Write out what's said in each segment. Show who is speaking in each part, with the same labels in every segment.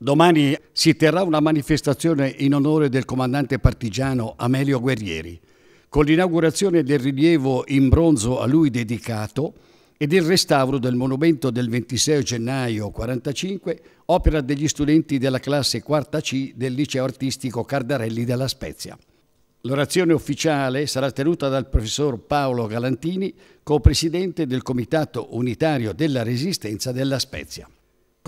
Speaker 1: Domani si terrà una manifestazione in onore del comandante partigiano Amelio Guerrieri, con l'inaugurazione del rilievo in bronzo a lui dedicato ed il restauro del monumento del 26 gennaio 1945, opera degli studenti della classe 4 C del liceo artistico Cardarelli della Spezia. L'orazione ufficiale sarà tenuta dal professor Paolo Galantini, co-presidente del Comitato Unitario della Resistenza della Spezia.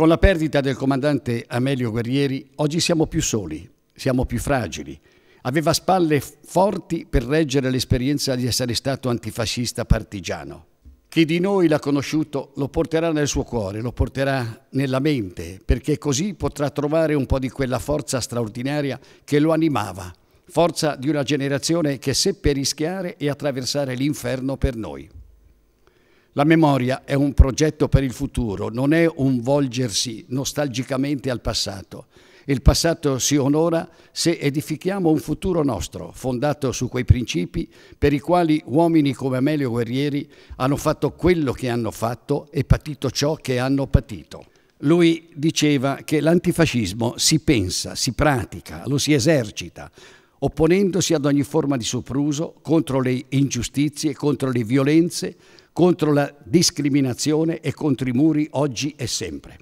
Speaker 1: Con la perdita del comandante Amelio Guerrieri oggi siamo più soli, siamo più fragili. Aveva spalle forti per reggere l'esperienza di essere stato antifascista partigiano. Chi di noi l'ha conosciuto lo porterà nel suo cuore, lo porterà nella mente, perché così potrà trovare un po' di quella forza straordinaria che lo animava, forza di una generazione che seppe rischiare e attraversare l'inferno per noi. La memoria è un progetto per il futuro, non è un volgersi nostalgicamente al passato. Il passato si onora se edifichiamo un futuro nostro, fondato su quei principi per i quali uomini come Amelio Guerrieri hanno fatto quello che hanno fatto e patito ciò che hanno patito. Lui diceva che l'antifascismo si pensa, si pratica, lo si esercita, opponendosi ad ogni forma di sopruso contro le ingiustizie, contro le violenze, contro la discriminazione e contro i muri oggi e sempre.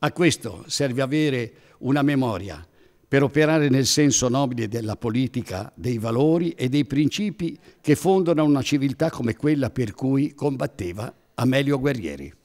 Speaker 1: A questo serve avere una memoria per operare nel senso nobile della politica, dei valori e dei principi che fondano una civiltà come quella per cui combatteva Amelio Guerrieri.